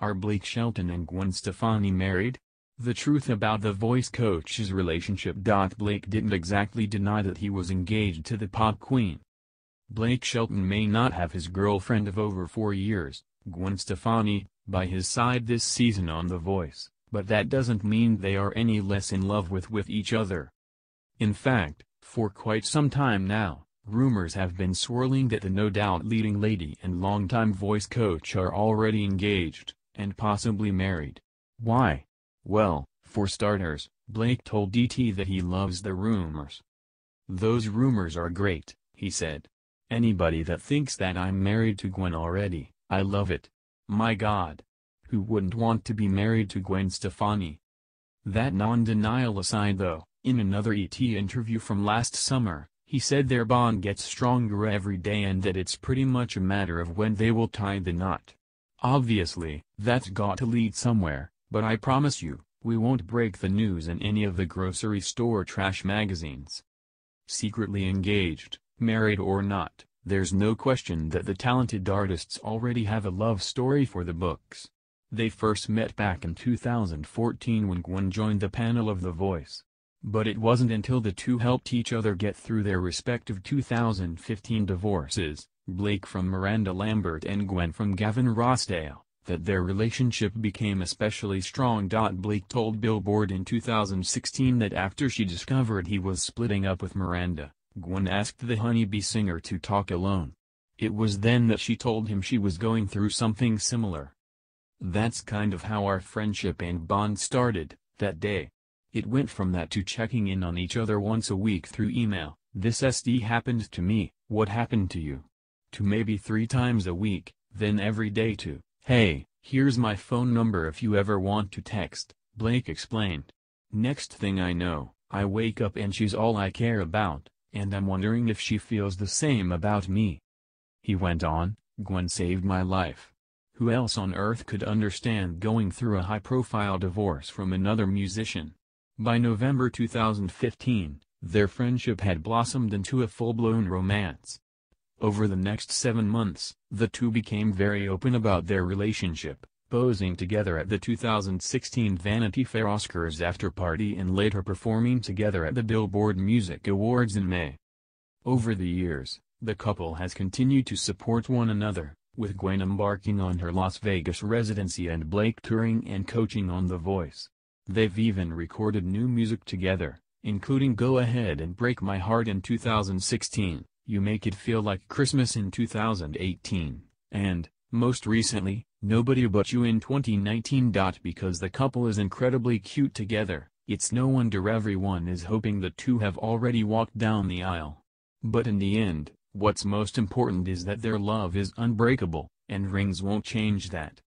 Are Blake Shelton and Gwen Stefani married? The truth about the voice coach's relationship. Blake didn't exactly deny that he was engaged to the pop queen. Blake Shelton may not have his girlfriend of over four years, Gwen Stefani, by his side this season on The Voice, but that doesn't mean they are any less in love with with each other. In fact, for quite some time now, rumors have been swirling that the no doubt leading lady and longtime voice coach are already engaged and possibly married. Why? Well, for starters, Blake told DT that he loves the rumors. Those rumors are great, he said. Anybody that thinks that I'm married to Gwen already, I love it. My God. Who wouldn't want to be married to Gwen Stefani? That non-denial aside though, in another ET interview from last summer, he said their bond gets stronger every day and that it's pretty much a matter of when they will tie the knot. Obviously, that's got to lead somewhere, but I promise you, we won't break the news in any of the grocery store trash magazines. Secretly engaged, married or not, there's no question that the talented artists already have a love story for the books. They first met back in 2014 when Gwen joined the panel of The Voice. But it wasn't until the two helped each other get through their respective 2015 divorces, Blake from Miranda Lambert and Gwen from Gavin Rossdale, that their relationship became especially strong. Blake told Billboard in 2016 that after she discovered he was splitting up with Miranda, Gwen asked the Honeybee singer to talk alone. It was then that she told him she was going through something similar. That's kind of how our friendship and bond started, that day. It went from that to checking in on each other once a week through email, this SD happened to me, what happened to you? to maybe three times a week, then every day to, hey, here's my phone number if you ever want to text, Blake explained. Next thing I know, I wake up and she's all I care about, and I'm wondering if she feels the same about me. He went on, Gwen saved my life. Who else on earth could understand going through a high-profile divorce from another musician? By November 2015, their friendship had blossomed into a full-blown romance. Over the next seven months, the two became very open about their relationship, posing together at the 2016 Vanity Fair Oscars after-party and later performing together at the Billboard Music Awards in May. Over the years, the couple has continued to support one another, with Gwen embarking on her Las Vegas residency and Blake touring and coaching on The Voice. They've even recorded new music together, including Go Ahead and Break My Heart in 2016. You make it feel like Christmas in 2018, and, most recently, Nobody But You in 2019. Because the couple is incredibly cute together, it's no wonder everyone is hoping the two have already walked down the aisle. But in the end, what's most important is that their love is unbreakable, and rings won't change that.